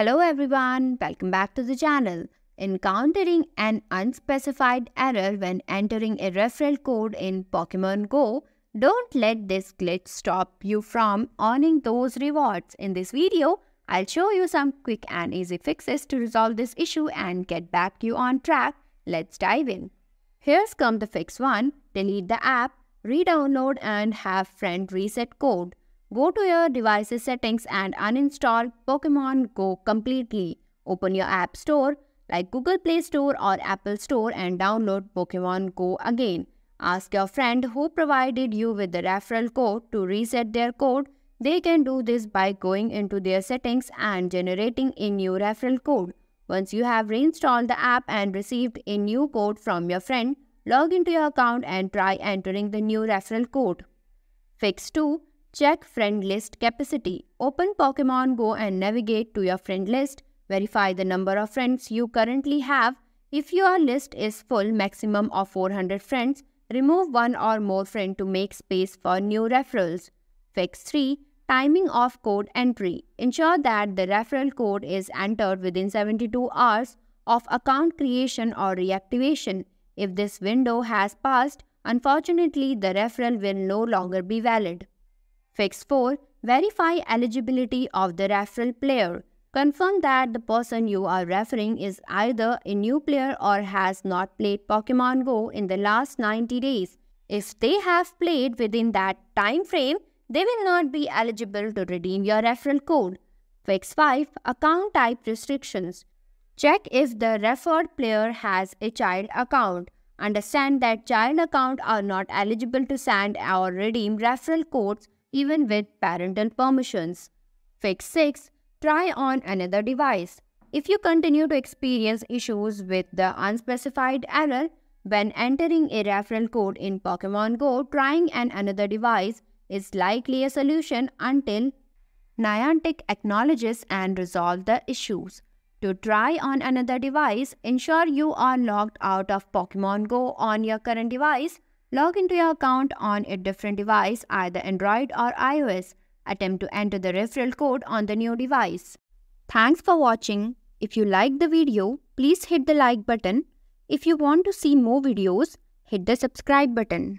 Hello everyone, welcome back to the channel. Encountering an unspecified error when entering a referral code in Pokemon Go, don't let this glitch stop you from earning those rewards. In this video, I'll show you some quick and easy fixes to resolve this issue and get back you on track. Let's dive in. Here's come the fix 1. Delete the app, re-download and have friend reset code. Go to your device's settings and uninstall Pokemon Go completely. Open your app store like Google Play Store or Apple Store and download Pokemon Go again. Ask your friend who provided you with the referral code to reset their code. They can do this by going into their settings and generating a new referral code. Once you have reinstalled the app and received a new code from your friend, log into your account and try entering the new referral code. Fix 2 Check friend list capacity. Open Pokemon Go and navigate to your friend list. Verify the number of friends you currently have. If your list is full, maximum of 400 friends, remove one or more friend to make space for new referrals. Fix 3. Timing of code entry. Ensure that the referral code is entered within 72 hours of account creation or reactivation. If this window has passed, unfortunately the referral will no longer be valid. Fix 4. Verify eligibility of the referral player. Confirm that the person you are referring is either a new player or has not played Pokemon Go in the last 90 days. If they have played within that time frame, they will not be eligible to redeem your referral code. Fix 5 Account Type Restrictions Check if the referred player has a child account. Understand that child accounts are not eligible to send or redeem referral codes even with parental permissions. Fix 6. Try on another device. If you continue to experience issues with the unspecified error when entering a referral code in Pokemon Go, trying an another device is likely a solution until Niantic acknowledges and resolves the issues. To try on another device, ensure you are logged out of Pokemon Go on your current device Log into your account on a different device, either Android or iOS. Attempt to enter the referral code on the new device. Thanks for watching. If you like the video, please hit the like button. If you want to see more videos, hit the subscribe button.